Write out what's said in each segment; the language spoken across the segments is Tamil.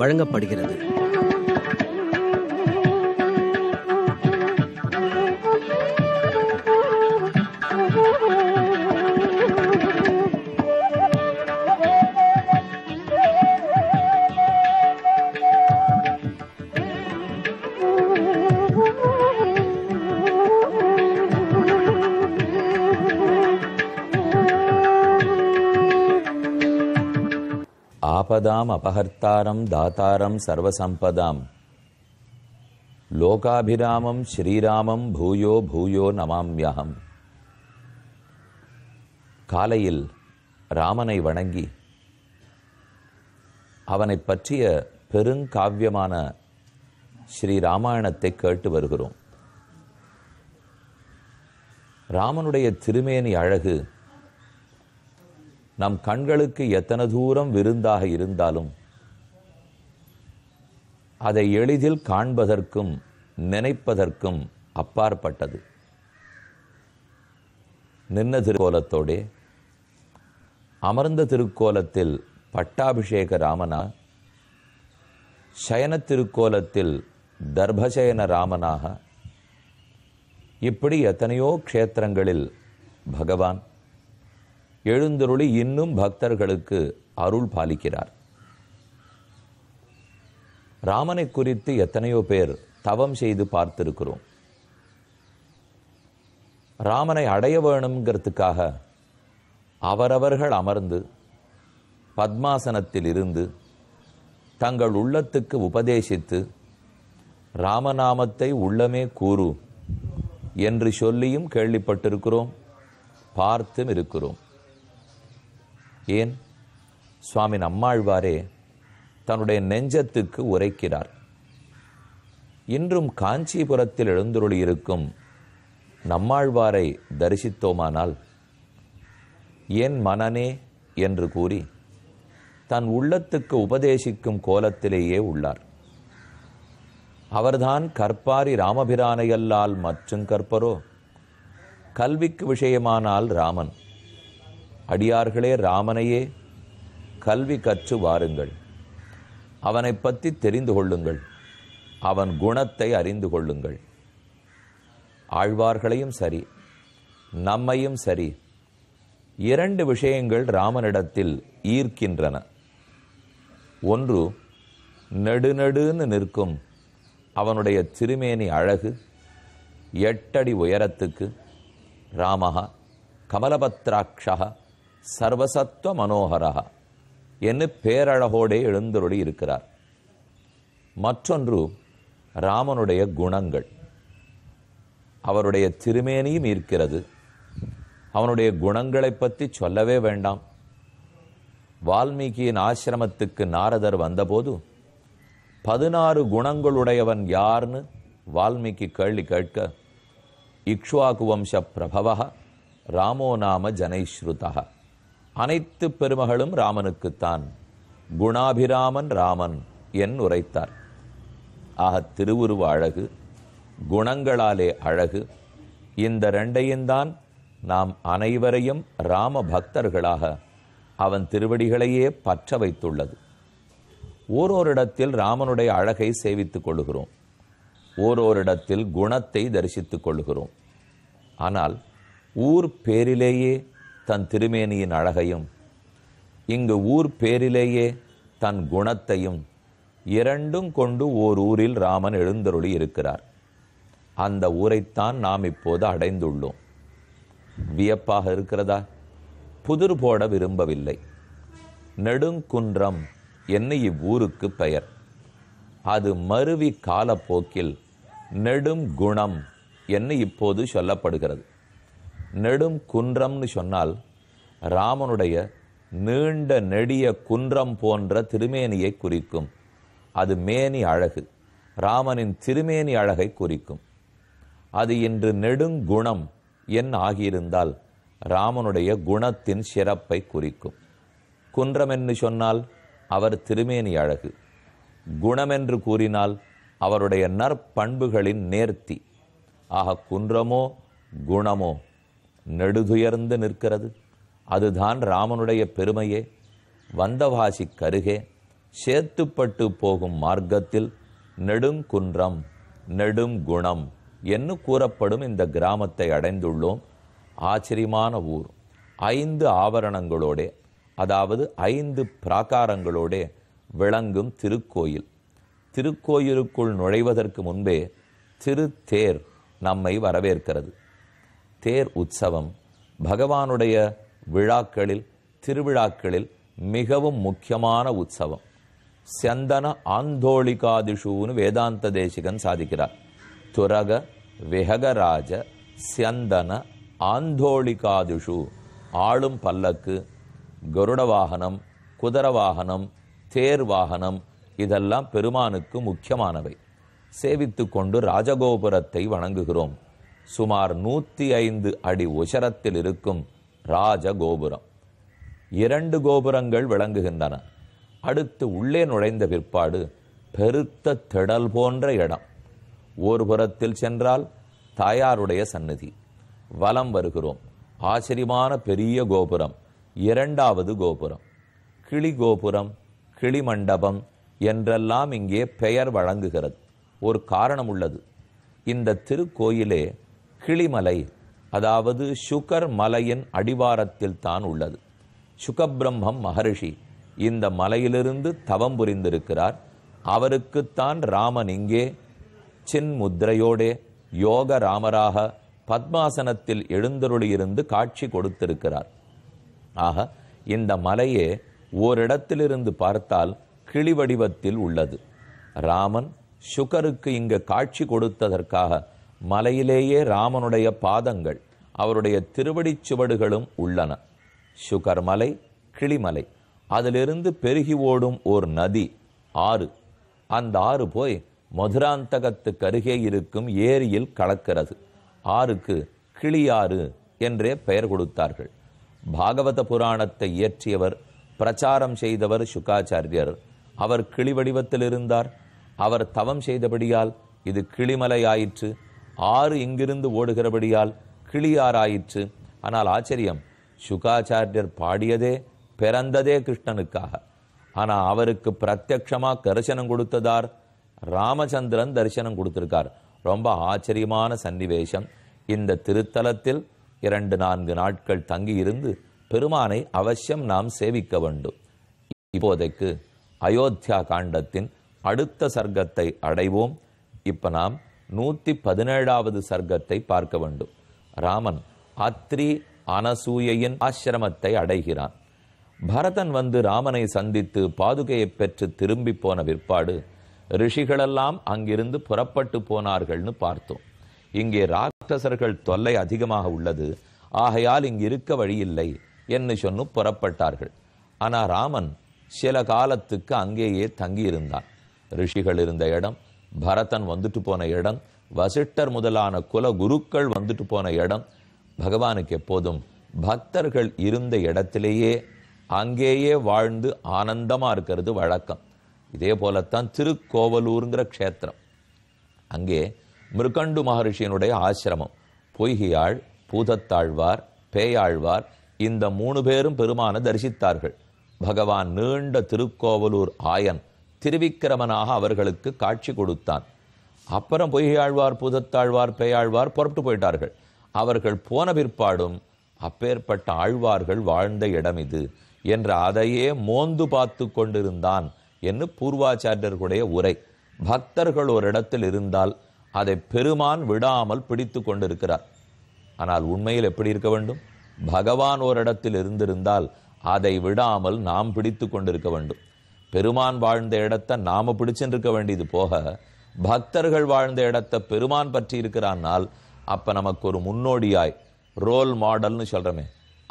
வழங்கப்படுகிறது ஆபதாம் அபகர்த்தாரம் தாத்தாரம் சர்வசம்பதாம் லோகாபிராமம் ஸ்ரீராமம் பூயோ பூயோ நமாம்யகம் காலையில் ராமனை வணங்கி அவனை பற்றிய பெருங்காவியமான ஸ்ரீராமாயணத்தை கேட்டு வருகிறோம் ராமனுடைய திருமேனி அழகு நம் கண்களுக்கு எத்தனை தூரம் விருந்தாக இருந்தாலும் அதை எளிதில் காண்பதற்கும் நினைப்பதற்கும் அப்பாற்பட்டது நின்ன திருக்கோலத்தோடு அமர்ந்த திருக்கோலத்தில் பட்டாபிஷேக ராமனா சயன திருக்கோலத்தில் தர்பசயன ராமனாக இப்படி எத்தனையோ க்ஷேத்திரங்களில் பகவான் எழுந்தருளி இன்னும் பக்தர்களுக்கு அருள் பாலிக்கிறார் ராமனை குறித்து எத்தனையோ பேர் தவம் செய்து பார்த்திருக்கிறோம் ராமனை அடைய வேணுங்கிறதுக்காக அவரவர்கள் அமர்ந்து பத்மாசனத்தில் இருந்து தங்கள் உள்ளத்துக்கு உபதேசித்து ராமநாமத்தை உள்ளமே கூறு என்று சொல்லியும் கேள்விப்பட்டிருக்கிறோம் பார்த்தும் இருக்கிறோம் ஏன் சுவாமி நம்மாழ்வாரே தன்னுடைய நெஞ்சத்துக்கு உரைக்கிறார் இன்றும் காஞ்சிபுரத்தில் எழுந்துருளியிருக்கும் நம்மாழ்வாரை தரிசித்தோமானால் என் மனனே என்று கூறி தன் உள்ளத்துக்கு உபதேசிக்கும் கோலத்திலேயே உள்ளார் அவர்தான் கற்பாரி ராமபிரானையல்லால் மற்றும் கற்பரோ கல்விக்கு விஷயமானால் ராமன் அடியார்களே ராமனையே கல்வி கற்று வாருங்கள் அவனை பற்றி தெரிந்து கொள்ளுங்கள் அவன் குணத்தை அறிந்து கொள்ளுங்கள் ஆழ்வார்களையும் சரி நம்மையும் சரி இரண்டு விஷயங்கள் ராமனிடத்தில் ஈர்க்கின்றன ஒன்று நெடுநெடுன்னு நிற்கும் அவனுடைய திருமேனி அழகு எட்டடி உயரத்துக்கு ராமஹா கமலபத்ராட்சா சர்வசத்துவ மனோகரகா என்று பேரழகோடே எழுந்தருளி இருக்கிறார் மற்றொன்று ராமனுடைய குணங்கள் அவருடைய திருமேனியும் இருக்கிறது அவனுடைய குணங்களை பற்றி சொல்லவே வேண்டாம் வால்மீகியின் ஆசிரமத்துக்கு நாரதர் வந்தபோது பதினாறு குணங்களுடையவன் யார்னு வால்மீகி கேள்வி கேட்க இக்ஷுவாகு வம்ச பிரபவ ராமோ நாம ஜனைஸ்ருதா அனைத்து பெருமகளும் ராமனுக்குத்தான் குணாபிராமன் ராமன் என் உரைத்தார் ஆக திருவுருவ அழகு குணங்களாலே அழகு இந்த ரெண்டையும் தான் நாம் அனைவரையும் ராம பக்தர்களாக அவன் திருவடிகளையே பற்ற வைத்துள்ளது ஓரோரிடத்தில் ராமனுடைய அழகை சேவித்துக் கொள்கிறோம் ஓரோரிடத்தில் குணத்தை தரிசித்துக் கொள்கிறோம் ஆனால் ஊர் பேரிலேயே தன் திருமேனியின் அழகையும் இங்கு ஊர் பேரிலேயே தன் குணத்தையும் இரண்டும் கொண்டு ஓர் ஊரில் ராமன் எழுந்தருளி இருக்கிறார் அந்த ஊரைத்தான் நாம் இப்போது அடைந்துள்ளோம் வியப்பாக இருக்கிறதா புதிர் போட விரும்பவில்லை நெடுங்குன்றம் என்ன இவ்வூருக்கு பெயர் அது மருவி காலப்போக்கில் நெடுங்குணம் குணம் இப்போது சொல்லப்படுகிறது நெடும் குன்றம்னு சொன்னால் ராமனுடைய நீண்ட நெடிய குன்றம் போன்ற திருமேனியை குறிக்கும் அது மேனி அழகு ராமனின் திருமேனி அழகை குறிக்கும் அது இன்று நெடுங்குணம் என் ஆகியிருந்தால் ராமனுடைய குணத்தின் சிறப்பை குறிக்கும் குன்றம் என்று சொன்னால் அவர் திருமேனி அழகு குணமென்று கூறினால் அவருடைய நற்பண்புகளின் நேர்த்தி ஆக குன்றமோ குணமோ நெடுதுயர்ந்து நிற்கிறது அதுதான் ராமனுடைய பெருமையே வந்தவாசி கருகே சேர்த்துப்பட்டு போகும் மார்க்கத்தில் நெடுங்குன்றம் குணம் என்று கூறப்படும் இந்த கிராமத்தை அடைந்துள்ளோம் ஆச்சரியமான ஊர் ஐந்து ஆவரணங்களோடே அதாவது ஐந்து பிராகாரங்களோடே விளங்கும் திருக்கோயில் திருக்கோயிலுக்குள் நுழைவதற்கு முன்பே திருத்தேர் நம்மை வரவேற்கிறது தேர் உற்சவம் பகவானுடைய விழாக்களில் திருவிழாக்களில் மிகவும் முக்கியமான உற்சவம் சந்தன ஆந்தோழிகாதிஷுன்னு வேதாந்த தேசிகன் சாதிக்கிறார் துரக விஹகராஜ செந்தன ஆந்தோளிகாதிஷு ஆளும் பல்லக்கு கருட வாகனம் குதிர வாகனம் தேர் வாகனம் இதெல்லாம் பெருமானுக்கு முக்கியமானவை சேவித்து கொண்டு ராஜகோபுரத்தை வணங்குகிறோம் சுமார் நூற்றி ஐந்து அடி உசரத்தில் இருக்கும் ராஜ கோபுரம் இரண்டு கோபுரங்கள் விளங்குகின்றன அடுத்து உள்ளே நுழைந்த பிற்பாடு பெருத்த திடல் போன்ற இடம் ஒரு புறத்தில் சென்றால் தாயாருடைய சந்நிதி வலம் வருகிறோம் ஆச்சரியமான பெரிய கோபுரம் இரண்டாவது கோபுரம் கிளி கோபுரம் கிளி மண்டபம் என்றெல்லாம் இங்கே பெயர் வழங்குகிறது ஒரு காரணம் உள்ளது இந்த திருக்கோயிலே கிளிமலை அதாவது சுகர் மலையின் அடிவாரத்தில் தான் உள்ளது சுகபிரம்மம் மகரிஷி இந்த மலையிலிருந்து தவம் புரிந்திருக்கிறார் அவருக்குத்தான் ராமன் இங்கே சின் முத்திரையோடே யோக ராமராக பத்மாசனத்தில் எழுந்தருளியிருந்து காட்சி கொடுத்திருக்கிறார் ஆக இந்த மலையே ஓரிடத்திலிருந்து பார்த்தால் கிளி வடிவத்தில் உள்ளது ராமன் சுகருக்கு இங்கு காட்சி கொடுத்ததற்காக மலையிலேயே ராமனுடைய பாதங்கள் அவருடைய திருவடிச் சுவடுகளும் உள்ளன சுகர் மலை கிளிமலை அதிலிருந்து பெருகி ஓடும் ஓர் நதி ஆறு அந்த ஆறு போய் மதுராந்தகத்துக்கு அருகே இருக்கும் ஏரியில் கலக்கிறது ஆறுக்கு கிளியாறு என்றே பெயர் கொடுத்தார்கள் பாகவத புராணத்தை இயற்றியவர் பிரச்சாரம் செய்தவர் சுகாச்சாரியர் அவர் கிளி வடிவத்தில் இருந்தார் அவர் தவம் செய்தபடியால் இது கிளிமலையாயிற்று ஆறு இங்கிருந்து ஓடுகிறபடியால் கிளியாராயிற்று ஆனால் ஆச்சரியம் சுகாச்சாரியர் பாடியதே பிறந்ததே கிருஷ்ணனுக்காக ஆனால் அவருக்கு பிரத்யமாக தரிசனம் கொடுத்ததார் ராமச்சந்திரன் தரிசனம் கொடுத்திருக்கார் ரொம்ப ஆச்சரியமான சன்னிவேசம் இந்த திருத்தலத்தில் இரண்டு நான்கு நாட்கள் தங்கியிருந்து பெருமானை அவசியம் நாம் சேவிக்க வேண்டும் இப்போதைக்கு அயோத்தியா காண்டத்தின் அடுத்த சர்க்கத்தை அடைவோம் இப்போ நாம் நூற்றி பதினேழாவது சர்க்கத்தை பார்க்க வேண்டும் ராமன் அத்ரி அனசூயையின் ஆசிரமத்தை அடைகிறான் பரதன் வந்து ராமனை சந்தித்து பாதுகையை பெற்று திரும்பி போன விற்பாடு ரிஷிகளெல்லாம் அங்கிருந்து புறப்பட்டு போனார்கள்னு பார்த்தோம் இங்கே ராட்சசர்கள் தொல்லை அதிகமாக உள்ளது ஆகையால் இங்கு இருக்க வழியில்லை என்று சொன்னு புறப்பட்டார்கள் ஆனால் ராமன் சில காலத்துக்கு அங்கேயே தங்கியிருந்தான் ரிஷிகள் இருந்த இடம் பரதன் வந்துட்டு போன இடம் வசிட்டர் முதலான குல குருக்கள் வந்துட்டு போன இடம் பகவானுக்கு எப்போதும் பக்தர்கள் இருந்த இடத்திலேயே அங்கேயே வாழ்ந்து ஆனந்தமாக இருக்கிறது வழக்கம் இதே போலத்தான் திருக்கோவலூருங்கிற க்ஷேத்திரம் அங்கே மிருகண்டு மகரிஷியனுடைய ஆசிரமம் பொய்கியாள் பூதத்தாழ்வார் பேயாழ்வார் இந்த மூணு பேரும் பெருமான தரிசித்தார்கள் பகவான் நீண்ட திருக்கோவலூர் ஆயன் திருவிக்கிரமனாக அவர்களுக்கு காட்சி கொடுத்தான் அப்புறம் பொய்யாழ்வார் புதத்தாழ்வார் பெயாழ்வார் புறப்பட்டு போயிட்டார்கள் அவர்கள் போன பிற்பாடும் அப்பேற்பட்ட ஆழ்வார்கள் வாழ்ந்த இடம் இது என்று அதையே மோந்து பார்த்து கொண்டிருந்தான் என்று பூர்வாச்சாரியர்களுடைய உரை பக்தர்கள் ஒரு இடத்தில் இருந்தால் அதை பெருமான் விடாமல் பிடித்து கொண்டிருக்கிறார் ஆனால் உண்மையில் எப்படி இருக்க வேண்டும் பகவான் ஓரிடத்தில் இருந்திருந்தால் அதை விடாமல் நாம் பிடித்து கொண்டிருக்க வேண்டும் பெருமான் வாழ்ந்த இடத்தை நாம பிடிச்சிருக்க வேண்டியது போக பக்தர்கள் வாழ்ந்த இடத்தை பெருமான் பற்றி இருக்கிறான்னால் அப்ப நமக்கு ஒரு முன்னோடியாய் ரோல் மாடல்னு சொல்றமே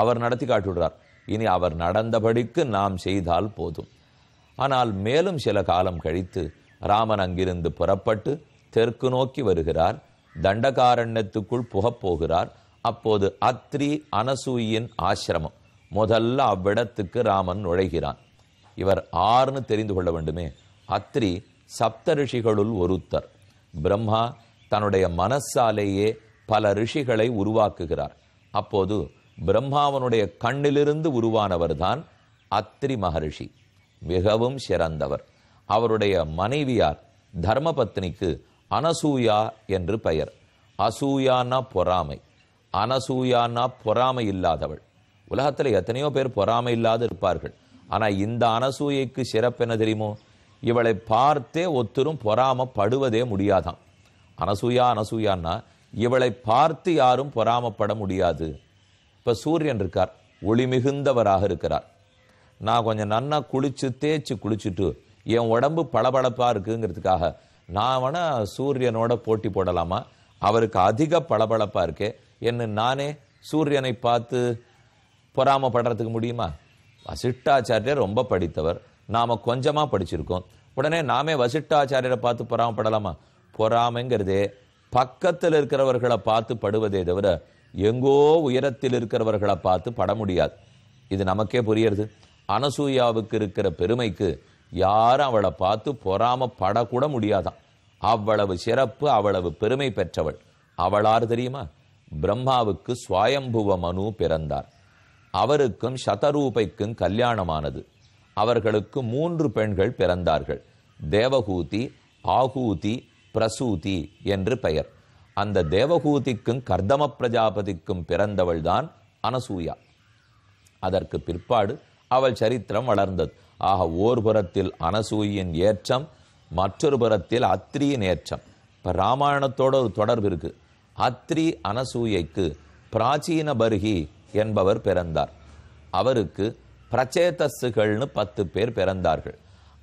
அவர் நடத்தி காட்டுடுறார் இனி அவர் நடந்தபடிக்கு நாம் செய்தால் போதும் ஆனால் மேலும் சில காலம் கழித்து ராமன் அங்கிருந்து புறப்பட்டு தெற்கு நோக்கி வருகிறார் தண்டகாரண்யத்துக்குள் புகப்போகிறார் அப்போது அத்ரி அனசூயின் ஆசிரமம் முதல்ல அவ்விடத்துக்கு ராமன் நுழைகிறான் இவர் ஆறுன்னு தெரிந்து கொள்ள வேண்டுமே அத்ரி சப்த ரிஷிகளுள் ஒருத்தர் பிரம்மா தன்னுடைய மனசாலேயே பல ரிஷிகளை உருவாக்குகிறார் அப்போது பிரம்மாவனுடைய கண்ணிலிருந்து உருவானவர் தான் அத்ரி மகரிஷி மிகவும் சிறந்தவர் அவருடைய மனைவியார் தர்மபத்னிக்கு அனசூயா என்று பெயர் அசூயானா பொறாமை அனசூயானா பொறாமை இல்லாதவள் உலகத்தில் எத்தனையோ பேர் பொறாமை இல்லாது இருப்பார்கள் ஆனால் இந்த அனசூயைக்கு சிறப்பு என்ன தெரியுமோ இவளை பார்த்தே ஒத்தரும் பொறாமப்படுவதே முடியாதாம் அனசூயா அனசூயான்னா இவளை பார்த்து யாரும் பொறாமப்பட முடியாது இப்போ சூரியன் இருக்கார் ஒளி மிகுந்தவராக இருக்கிறார் நான் கொஞ்சம் நன்னா குளிச்சு தேய்ச்சி குளிச்சுட்டு என் உடம்பு பளபளப்பாக இருக்குங்கிறதுக்காக நான் வேணால் சூரியனோட போட்டி போடலாமா அவருக்கு அதிக பளபளப்பாக இருக்கே என்ன நானே சூரியனை பார்த்து பொறாமப்படுறதுக்கு முடியுமா வசிஷ்டாச்சாரியர் ரொம்ப படித்தவர் நாம் கொஞ்சமாக படிச்சிருக்கோம் உடனே நாமே வசிஷ்டாச்சாரியரை பார்த்து பொறாமப்படலாமா பொறாமைங்கிறதே பக்கத்தில் இருக்கிறவர்களை பார்த்து படுவதே தவிர எங்கோ உயரத்தில் இருக்கிறவர்களை பார்த்து பட முடியாது இது நமக்கே புரியுறது அனசூயாவுக்கு இருக்கிற பெருமைக்கு யாரும் அவளை பார்த்து பொறாமப்படக்கூட முடியாதான் அவ்வளவு சிறப்பு அவ்வளவு பெருமை பெற்றவள் அவளார் தெரியுமா பிரம்மாவுக்கு சுவாயம்புவ மனு பிறந்தார் அவருக்கும் சதரூபைக்கும் கல்யாணமானது அவர்களுக்கு மூன்று பெண்கள் பிறந்தார்கள் தேவகூதி ஆகூதி பிரசூதி என்று பெயர் அந்த தேவகூதிக்கும் கர்தம பிரஜாபதிக்கும் பிறந்தவள்தான் அனசூயா அதற்கு பிற்பாடு அவள் சரித்திரம் வளர்ந்தது ஆக ஓர் புறத்தில் அனசூயின் ஏற்றம் மற்றொரு புறத்தில் அத்திரியின் ஏற்றம் இப்போ ராமாயணத்தோட ஒரு தொடர்பு இருக்குது அத்ரி அனசூயைக்கு பிராச்சீன பருகி என்பவர் பிறந்தார் அவருக்கு பிரச்சேதஸுகள்னு பத்து பேர் பிறந்தார்கள்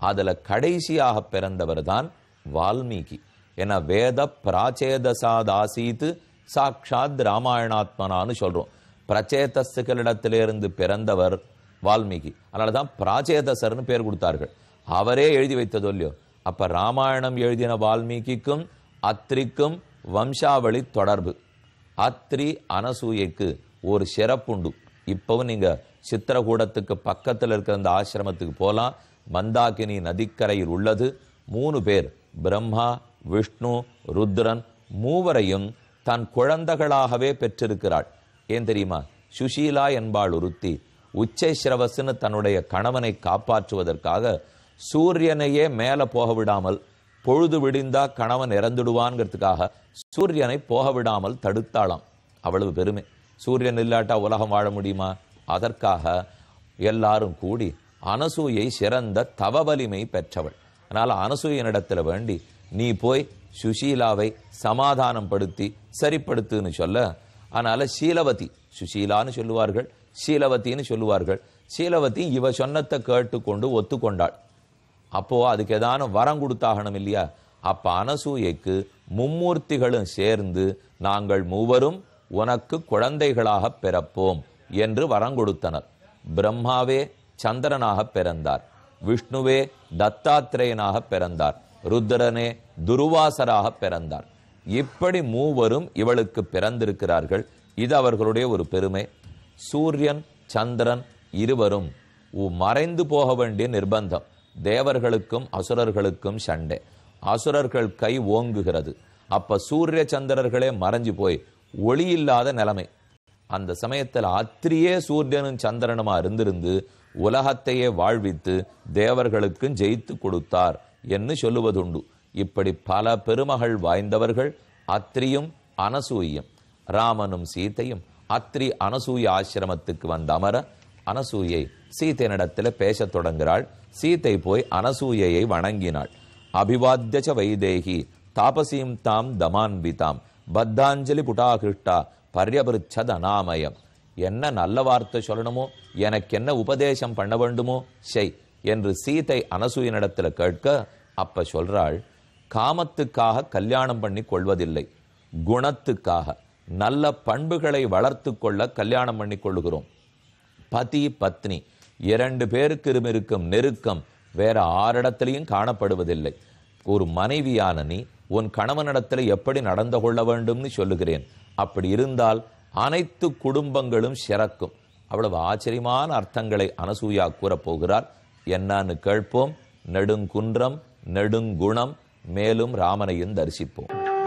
அதில் கடைசியாக பிறந்தவர் தான் வால்மீகி என வேத பிராச்சேதசாதாசீத்து சாட்சாத் ராமாயணாத்மனான்னு சொல்கிறோம் பிரச்சேதஸுகளிடத்திலிருந்து பிறந்தவர் வால்மீகி அதனால தான் பிராச்சேதசர்னு பேர் கொடுத்தார்கள் அவரே எழுதி வைத்தது இல்லையோ அப்போ ராமாயணம் எழுதின வால்மீகிக்கும் அத்திரிக்கும் வம்சாவளி தொடர்பு அத்ரி அனசூயைக்கு ஒரு சிறப்புண்டு இப்போவும் நீங்கள் சித்திரகூடத்துக்கு பக்கத்தில் இருக்கிற அந்த ஆசிரமத்துக்கு போகலாம் மந்தாகினி நதிக்கரையில் உள்ளது மூணு பேர் பிரம்மா விஷ்ணு ருத்ரன் மூவரையும் தன் குழந்தைகளாகவே பெற்றிருக்கிறாள் ஏன் தெரியுமா சுஷீலா என்பாள் உருத்தி உச்சை சிரவசுன்னு தன்னுடைய கணவனை காப்பாற்றுவதற்காக சூரியனையே மேலே போக விடாமல் பொழுது விடிந்தா கணவன் இறந்துடுவான்ங்கிறதுக்காக சூரியனை போக விடாமல் தடுத்தாளாம் அவ்வளவு பெருமை சூரியன் இல்லாட்டா உலகம் வாழ முடியுமா அதற்காக எல்லாரும் கூடி அனசூயை சிறந்த தவ வலிமை பெற்றவள் அதனால் அனசூயனிடத்தில் வேண்டி நீ போய் சுஷீலாவை சமாதானம் படுத்தி சரிப்படுத்துன்னு சொல்ல அதனால் சீலவதி சுஷீலான்னு சொல்லுவார்கள் சீலவத்தின்னு சொல்லுவார்கள் சீலவதி இவ சொன்னத்தை கேட்டுக்கொண்டு ஒத்துக்கொண்டாள் அப்போ அதுக்கு ஏதான வரம் கொடுத்தாகணும் இல்லையா அப்ப அனசூயைக்கு மும்மூர்த்திகளும் சேர்ந்து நாங்கள் மூவரும் உனக்கு குழந்தைகளாக பிறப்போம் என்று வரங்கொடுத்தனர் பிரம்மாவே சந்திரனாக பிறந்தார் விஷ்ணுவே தத்தாத்திரேயனாக பிறந்தார் ருத்ரனே துருவாசராக பிறந்தார் இப்படி மூவரும் இவளுக்கு பிறந்திருக்கிறார்கள் இது அவர்களுடைய ஒரு பெருமை சூரியன் சந்திரன் இருவரும் மறைந்து போக வேண்டிய நிர்பந்தம் தேவர்களுக்கும் அசுரர்களுக்கும் சண்டை அசுரர்கள் கை ஓங்குகிறது அப்ப சூரிய சந்திரர்களே மறைஞ்சு போய் ஒளி இல்லாத நிலைமை அந்த சமயத்தில் அத்திரியே சூரியனும் சந்திரனுமா இருந்திருந்து உலகத்தையே வாழ்வித்து தேவர்களுக்கும் ஜெயித்து கொடுத்தார் என்று சொல்லுவதுண்டு இப்படி பல பெருமகள் வாய்ந்தவர்கள் அத்திரியும் அனசூயும் ராமனும் சீத்தையும் அத்ரி அனசூய ஆசிரமத்துக்கு வந்த அமர அனசூயை சீத்தையனிடத்தில் பேசத் தொடங்குகிறாள் சீத்தை போய் அனசூயையை வணங்கினாள் அபிவாத்தியச்ச வைதேகி தாபசியும் தாம் தாம் பத்தாஞ்சலி புட்டாகிருஷ்டா பர்யபரிச்சத அனாமயம் என்ன நல்ல வார்த்தை சொல்லணுமோ எனக்கு என்ன உபதேசம் பண்ண வேண்டுமோ செய் என்று சீதை அனசூயனிடத்தில் கேட்க அப்ப சொல்றாள் காமத்துக்காக கல்யாணம் பண்ணி கொள்வதில்லை குணத்துக்காக நல்ல பண்புகளை வளர்த்து கொள்ள கல்யாணம் பண்ணி கொள்ளுகிறோம் பதி பத்னி இரண்டு பேருக்கு இருக்கும் நெருக்கம் வேற ஆறு இடத்துலையும் காணப்படுவதில்லை ஒரு மனைவியான நீ உன் கணவனிடத்தில் எப்படி நடந்து கொள்ள வேண்டும்னு சொல்லுகிறேன் அப்படி இருந்தால் அனைத்து குடும்பங்களும் சிறக்கும் அவ்வளவு ஆச்சரியமான அர்த்தங்களை அனசூயா கூறப்போகிறார் என்னான்னு கேட்போம் நெடுங்குன்றம் நெடுங்குணம் மேலும் ராமனையும் தரிசிப்போம்